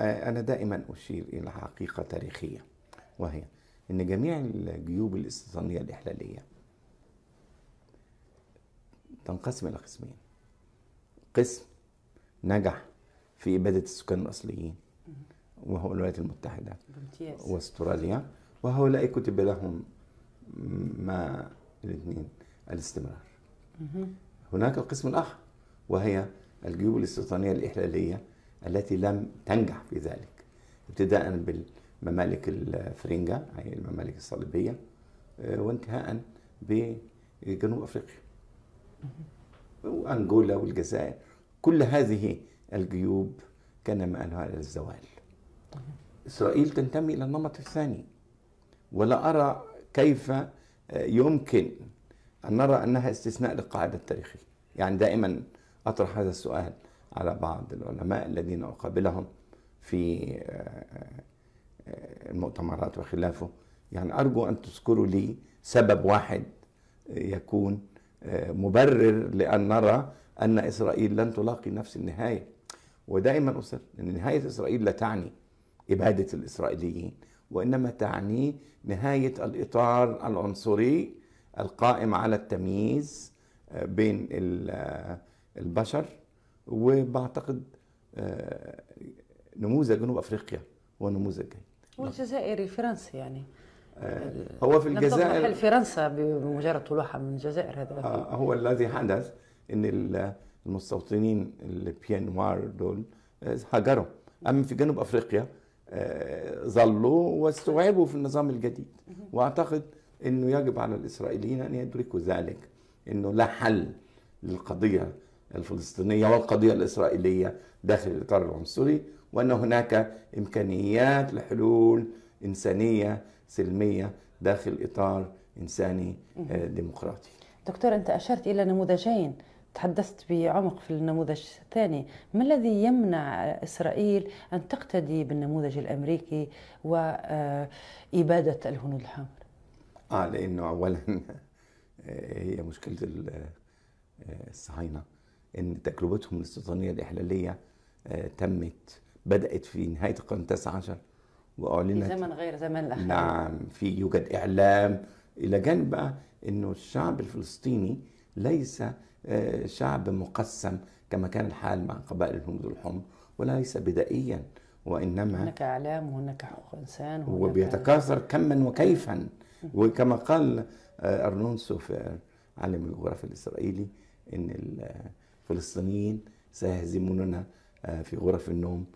أنا دائما أشير إلى حقيقة تاريخية وهي أن جميع الجيوب الاستيطانية الإحلالية تنقسم إلى قسمين قسم نجح في إبادة السكان الأصليين وهو الولايات المتحدة واستراليا وهؤلاء كتب لهم ما الاثنين الاستمرار هناك القسم الآخر وهي الجيوب الاستيطانية الإحلالية التي لم تنجح في ذلك ابتداء بالممالك الفرنجة أي الممالك الصليبية آه، وانتهاء بجنوب أفريقيا وأنغولا والجزائر كل هذه الجيوب كان مآلها إلى الزوال إسرائيل تنتمي إلى النمط الثاني ولا أرى كيف آه، يمكن أن نرى أنها استثناء للقاعدة التاريخية يعني دائما أطرح هذا السؤال على بعض العلماء الذين أقابلهم في آه، آه، المؤتمرات وخلافه يعني أرجو أن تذكروا لي سبب واحد يكون آه، مبرر لأن نرى أن إسرائيل لن تلاقي نفس النهاية ودائما أصر أن نهاية إسرائيل لا تعني إبادة الإسرائيليين وإنما تعني نهاية الإطار العنصري القائم على التمييز بين البشر وبعتقد آه، نموذج جنوب افريقيا هو نموذج جيد والجزائري الفرنسي يعني آه، هو في الجزائر فرنسا بمجرد طلوعها من الجزائر هذا آه، هو الذي حدث ان المستوطنين البيانوار دول هاجروا اما في جنوب افريقيا ظلوا واستوعبوا في النظام الجديد واعتقد انه يجب على الاسرائيليين ان يدركوا ذلك انه لا حل للقضيه الفلسطينية والقضية الإسرائيلية داخل الإطار العنصري وأن هناك إمكانيات لحلول إنسانية سلمية داخل إطار إنساني آه، ديمقراطي دكتور أنت أشرت إلى نموذجين تحدثت بعمق في النموذج الثاني ما الذي يمنع إسرائيل أن تقتدي بالنموذج الأمريكي وإبادة آه، الهنود الحمر آه لأنه أولا آه، هي مشكلة الصهاينة ان تجربتهم الاستيطانيه الاحلاليه آه، تمت بدات في نهايه القرن التاسع عشر واعلنت في زمن غير زمن الاحلال نعم في يوجد اعلام الى جانب بقى انه الشعب الفلسطيني ليس آه، شعب مقسم كما كان الحال مع قبائل الهنود والحمر وليس بدائيا وانما هناك اعلام وهناك حقوق انسان وبيتكاثر كما وكيفا وكما قال آه، ارنون سوفير عالم الجغرافيا الاسرائيلي ان الفلسطينيين سيهزموننا آه، في غرف النوم